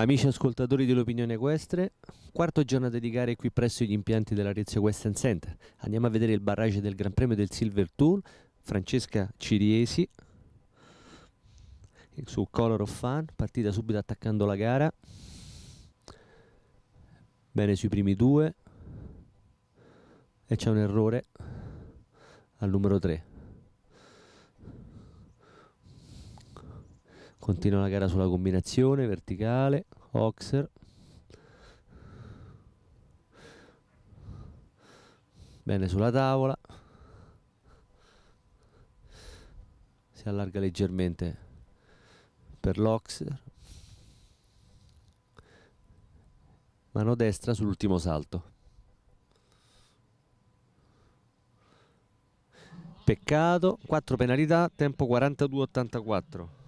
Amici ascoltatori dell'Opinione Equestre, quarto giorno a dedicare qui presso gli impianti dell'Arezzo Western Center. Andiamo a vedere il barrage del Gran Premio del Silver Tour, Francesca Ciriesi, su Color of Fun, partita subito attaccando la gara. Bene sui primi due. E c'è un errore al numero 3. Continua la gara sulla combinazione verticale, Oxer. Bene sulla tavola. Si allarga leggermente per l'Oxer. Mano destra sull'ultimo salto. Peccato, 4 penalità, tempo 42-84.